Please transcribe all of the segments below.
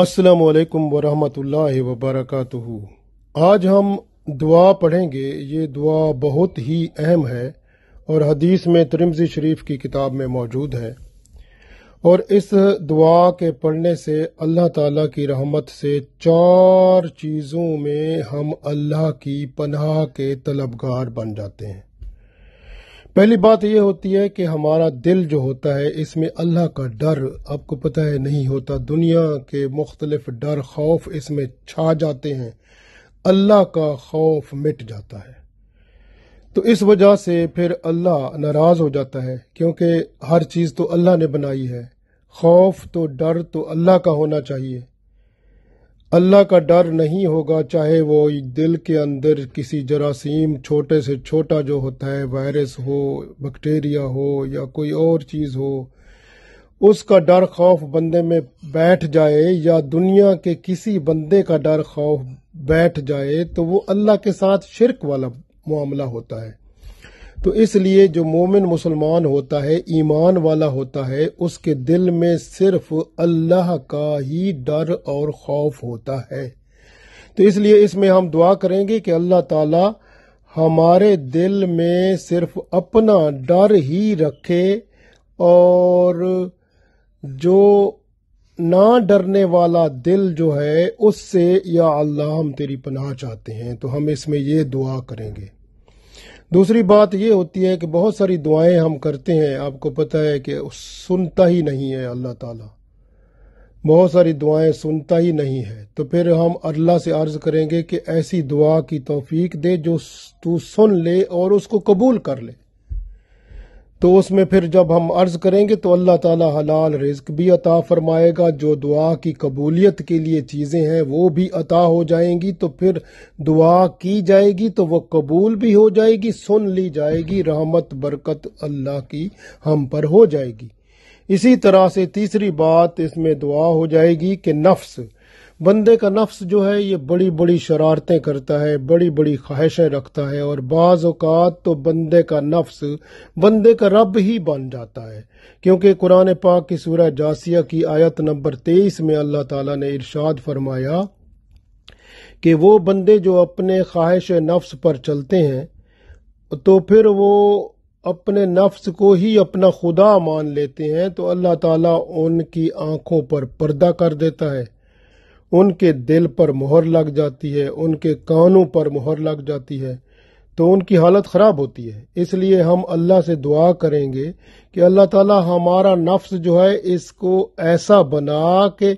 السلام علیکم ورحمۃ اللہ وبرکاتہ آج ہم دعا پڑھیں گے یہ دعا بہت ہی اہم ہے اور حدیث میں ترمزی شریف کی کتاب میں موجود ہے اور اس دعا کے پڑھنے سے اللہ تعالیٰ کی رحمت سے چار چیزوں میں ہم اللہ کی پناہ کے طلبگار بن جاتے ہیں پہلی بات یہ ہوتی ہے کہ ہمارا دل جو ہوتا ہے اس میں اللہ کا ڈر آپ کو پتہ ہے نہیں ہوتا دنیا کے مختلف ڈر خوف اس میں چھا جاتے ہیں اللہ کا خوف مٹ جاتا ہے تو اس وجہ سے پھر اللہ ناراض ہو جاتا ہے کیونکہ ہر چیز تو اللہ نے بنائی ہے خوف تو ڈر تو اللہ کا ہونا چاہیے اللہ کا ڈر نہیں ہوگا چاہے وہ دل کے اندر کسی جراثیم چھوٹے سے چھوٹا جو ہوتا ہے وائرس ہو بیکٹیریا ہو یا کوئی اور چیز ہو اس کا ڈر خوف بندے میں بیٹھ جائے یا دنیا کے کسی بندے کا ڈر خوف بیٹھ جائے تو وہ اللہ کے ساتھ شرک والا معاملہ ہوتا ہے تو اس لیے جو مومن مسلمان ہوتا ہے ایمان والا ہوتا ہے اس کے دل میں صرف اللہ کا ہی ڈر اور خوف ہوتا ہے تو اس لیے اس میں ہم دعا کریں گے کہ اللہ تعالی ہمارے دل میں صرف اپنا ڈر ہی رکھے اور جو نہ ڈرنے والا دل جو ہے اس سے یا اللہ ہم تیری پناہ چاہتے ہیں تو ہم اس میں یہ دعا کریں گے دوسری بات یہ ہوتی ہے کہ بہت ساری دعائیں ہم کرتے ہیں آپ کو پتہ ہے کہ سنتا ہی نہیں ہے اللہ تعالیٰ بہت ساری دعائیں سنتا ہی نہیں ہے تو پھر ہم اللہ سے عرض کریں گے کہ ایسی دعا کی توفیق دے جو تو سن لے اور اس کو قبول کر لے تو اس میں پھر جب ہم عرض کریں گے تو اللہ تعالیٰ بھی عطا فرمائے گا جو دعا کی قبولیت کے لیے چیزیں ہیں وہ بھی عطا ہو جائیں گی تو پھر دعا کی جائے گی تو وہ قبول بھی ہو جائے گی سن لی جائے گی رحمت برکت اللہ کی ہم پر ہو جائے گی اسی طرح سے تیسری بات اس میں دعا ہو جائے گی کہ نفس بندے کا نفس جو ہے یہ بڑی بڑی شرارتیں کرتا ہے بڑی بڑی خواہشیں رکھتا ہے اور بعض اوقات تو بندے کا نفس بندے کا رب ہی بن جاتا ہے کیونکہ قرآن پاک کی سورہ جاسیہ کی آیت نمبر تیئیس میں اللہ تعالیٰ نے ارشاد فرمایا کہ وہ بندے جو اپنے خواہش نفس پر چلتے ہیں تو پھر وہ اپنے نفس کو ہی اپنا خدا مان لیتے ہیں تو اللہ تعالیٰ ان کی آنکھوں پر پردہ کر دیتا ہے ان کے دل پر مہر لگ جاتی ہے ان کے کانوں پر مہر لگ جاتی ہے تو ان کی حالت خراب ہوتی ہے اس لیے ہم اللہ سے دعا کریں گے کہ اللہ تعالیٰ ہمارا نفس جو ہے اس کو ایسا بنا کہ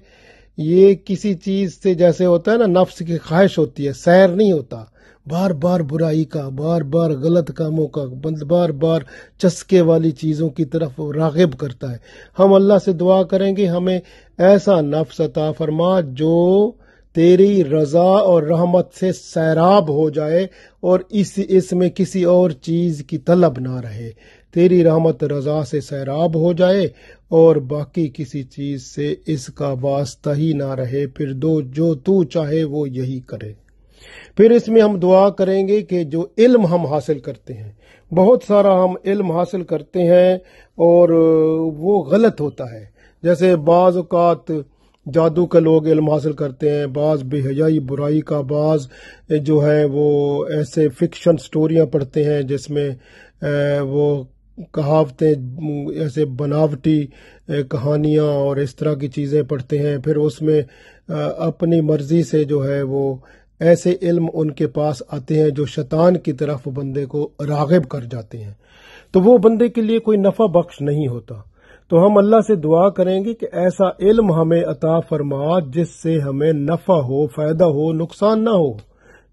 یہ کسی چیز سے جیسے ہوتا ہے نا نفس کی خواہش ہوتی ہے سیر نہیں ہوتا بار بار برائی کا بار بار غلط کاموں کا بند بار بار چسکے والی چیزوں کی طرف راغب کرتا ہے ہم اللہ سے دعا کریں گے ہمیں ایسا نفس عطا فرما جو تیری رضا اور رحمت سے سیراب ہو جائے اور اس اس میں کسی اور چیز کی طلب نہ رہے تیری رحمت رضا سے سیراب ہو جائے اور باقی کسی چیز سے اس کا واسطہ ہی نہ رہے پھر دو جو تو چاہے وہ یہی کرے پھر اس میں ہم دعا کریں گے کہ جو علم ہم حاصل کرتے ہیں بہت سارا ہم علم حاصل کرتے ہیں اور وہ غلط ہوتا ہے جیسے بعض اوقات جادو کا لوگ علم حاصل کرتے ہیں بعض بے حیائی برائی کا بعض جو ہے وہ ایسے فکشن سٹوریاں پڑھتے ہیں جس میں وہ کہاوتیں ایسے بناوٹی کہانیاں اور اس طرح کی چیزیں پڑھتے ہیں پھر اس میں اپنی مرضی سے جو ہے وہ ایسے علم ان کے پاس آتے ہیں جو شیطان کی طرف بندے کو راغب کر جاتے ہیں تو وہ بندے کے لیے کوئی نفع بخش نہیں ہوتا تو ہم اللہ سے دعا کریں گے کہ ایسا علم ہمیں عطا فرما جس سے ہمیں نفع ہو فائدہ ہو نقصان نہ ہو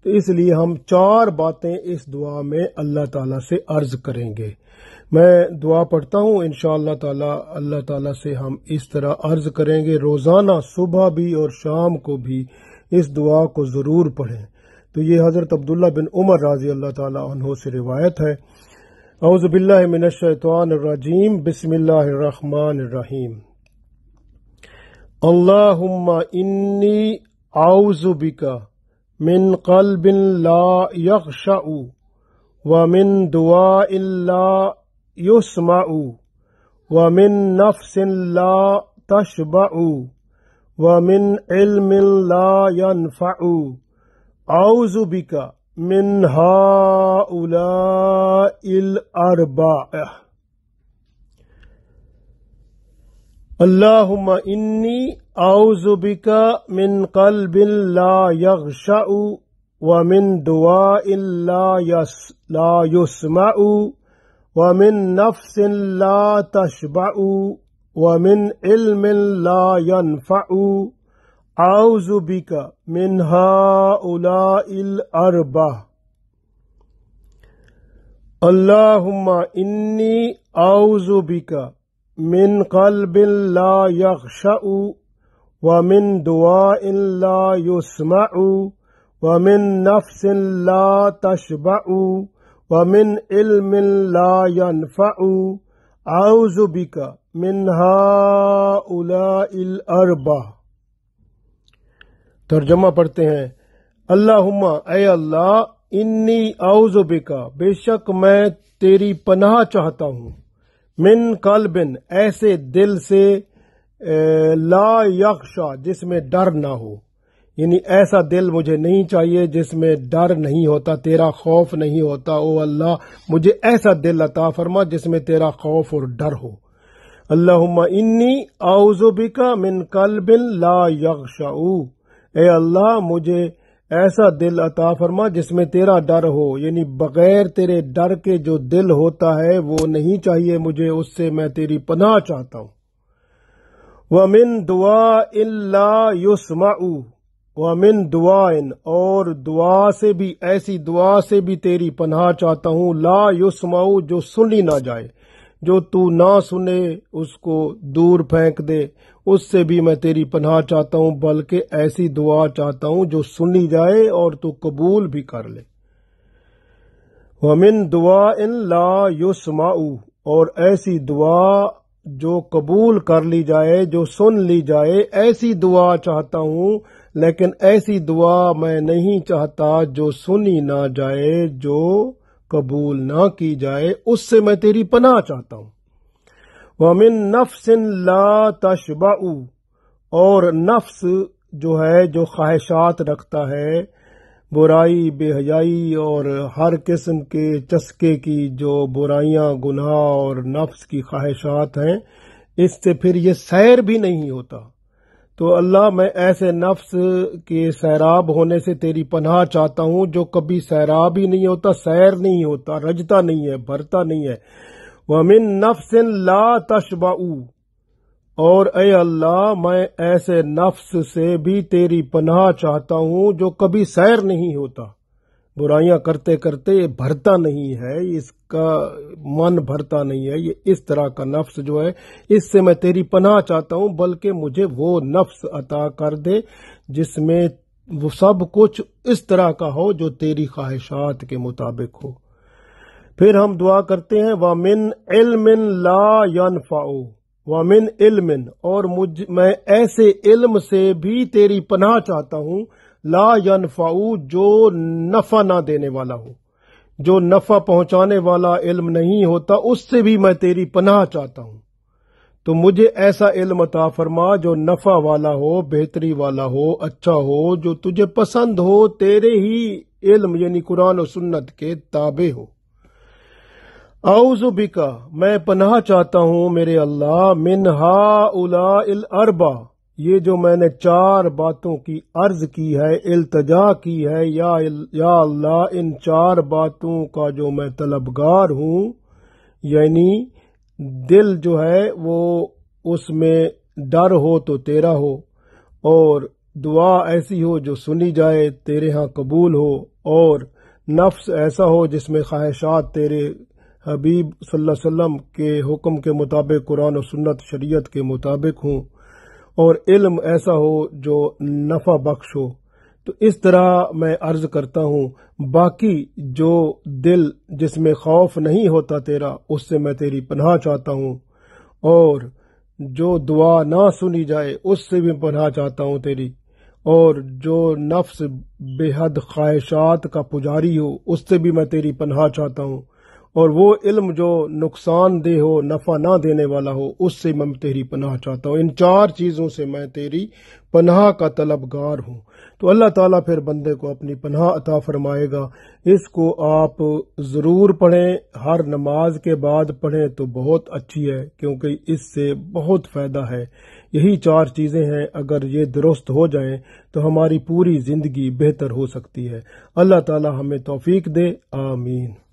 تو اس لیے ہم چار باتیں اس دعا میں اللہ تعالی سے عرض کریں گے میں دعا پڑھتا ہوں ان شاء اللہ تعالی اللہ تعالیٰ سے ہم اس طرح عرض کریں گے روزانہ صبح بھی اور شام کو بھی اس دعا کو ضرور پڑھیں تو یہ حضرت عبداللہ بن عمر رضی اللہ تعالی عنہ سے روایت ہے اعوذ باللہ من الشیطان الرجیم بسم اللہ الرحمن الرحیم اللہم انی اعوذ بکا من قلب لا یخشع ومن دعاء لا یسمع ومن نفس لا تشبع ومن علم لا ينفع أعوذ بك من هؤلاء الأربعة اللهم إني أعوذ بك من قلب لا يغشع ومن دعاء لا, يس لا يسمع ومن نفس لا تشبع ومن علم لا ينفع أعوذ بك من هؤلاء الأربعة اللهم إني أعوذ بك من قلب لا يخشع ومن دعاء لا يسمع ومن نفس لا تشبع ومن علم لا ينفع ترجمہ پڑھتے ہیں اللہ اے اللہ انی بکا بے شک میں تیری پناہ چاہتا ہوں من قلبن بن ایسے دل سے لا یقا جس میں ڈر نہ ہو یعنی ایسا دل مجھے نہیں چاہیے جس میں ڈر نہیں ہوتا تیرا خوف نہیں ہوتا او اللہ مجھے ایسا دل عطا فرما جس میں تیرا خوف اور ڈر ہو اللہ انی اعوذ بکا من قلب لا یغشعو اے اللہ مجھے ایسا دل عطا فرما جس میں تیرا ڈر ہو یعنی بغیر تیرے ڈر کے جو دل ہوتا ہے وہ نہیں چاہیے مجھے اس سے میں تیری پناہ چاہتا ہوں وَمِن دعا إِلَّا يُسْمَعُوا وَمِن دُعَائِن اور دعا سے بھی ایسی دعا سے بھی تیری پناہ چاہتا ہوں لا يُسْمَعُ جو سنی نہ جائے جو نہ اس کو دور پھینک دے اس سے بھی میں تیری پناہ چاہتا ہوں بلکہ ایسی دعا چاہتا ہوں جو سنی جائے اور تو قبول بھی کر لے وَمِن دعا ان لا اور ایسی دعا جو قبول کر لی جائے جو سن لی جائے ایسی دعا چاہتا ہوں لیکن ایسی دعا میں نہیں چاہتا جو سنی نہ جائے جو قبول نہ کی جائے اس سے میں تیری پناہ چاہتا ہوں وہ امن نفس لا لاتبا اور نفس جو ہے جو خواہشات رکھتا ہے برائی بے حیائی اور ہر قسم کے چسکے کی جو برائیاں گناہ اور نفس کی خواہشات ہیں اس سے پھر یہ سیر بھی نہیں ہوتا تو اللہ میں ایسے نفس کے سیراب ہونے سے تیری پناہ چاہتا ہوں جو کبھی سیراب ہی نہیں ہوتا سیر نہیں ہوتا رجتا نہیں ہے بھرتا نہیں ہے وہ من نفس لاتبا اور اے اللہ میں ایسے نفس سے بھی تیری پناہ چاہتا ہوں جو کبھی سیر نہیں ہوتا برائیاں کرتے کرتے یہ بھرتا نہیں ہے اس کا من بھرتا نہیں ہے یہ اس طرح کا نفس جو ہے اس سے میں تیری پناہ چاہتا ہوں بلکہ مجھے وہ نفس عطا کر دے جس میں وہ سب کچھ اس طرح کا ہو جو تیری خواہشات کے مطابق ہو پھر ہم دعا کرتے ہیں وامن علم لا یان وامن علم اور میں ایسے علم سے بھی تیری پناہ چاہتا ہوں لا ینفع جو نفع نہ دینے والا ہو جو نفع پہنچانے والا علم نہیں ہوتا اس سے بھی میں تیری پناہ چاہتا ہوں تو مجھے ایسا علم عطا فرما جو نفع والا ہو بہتری والا ہو اچھا ہو جو تجھے پسند ہو تیرے ہی علم یعنی قرآن و سنت کے تابع ہو اعوذ بکا میں پناہ چاہتا ہوں میرے اللہ منہا الا الا یہ جو میں نے چار باتوں کی عرض کی ہے التجا کی ہے یا اللہ ان چار باتوں کا جو میں طلبگار ہوں یعنی دل جو ہے وہ اس میں ڈر ہو تو تیرا ہو اور دعا ایسی ہو جو سنی جائے تیرے ہاں قبول ہو اور نفس ایسا ہو جس میں خواہشات تیرے حبیب صلی اللہ علیہ وسلم کے حکم کے مطابق قرآن و سنت شریعت کے مطابق ہوں اور علم ایسا ہو جو نفع بخش ہو تو اس طرح میں عرض کرتا ہوں باقی جو دل جس میں خوف نہیں ہوتا تیرا اس سے میں تیری پناہ چاہتا ہوں اور جو دعا نہ سنی جائے اس سے بھی پناہ چاہتا ہوں تیری اور جو نفس بے حد خواہشات کا پجاری ہو اس سے بھی میں تیری پناہ چاہتا ہوں اور وہ علم جو نقصان دہ ہو نفع نہ دینے والا ہو اس سے میں تیری پناہ چاہتا ہوں ان چار چیزوں سے میں تیری پناہ کا طلبگار ہوں تو اللہ تعالیٰ پھر بندے کو اپنی پناہ عطا فرمائے گا اس کو آپ ضرور پڑھیں ہر نماز کے بعد پڑھیں تو بہت اچھی ہے کیونکہ اس سے بہت فائدہ ہے یہی چار چیزیں ہیں اگر یہ درست ہو جائیں تو ہماری پوری زندگی بہتر ہو سکتی ہے اللہ تعالیٰ ہمیں توفیق دے آمین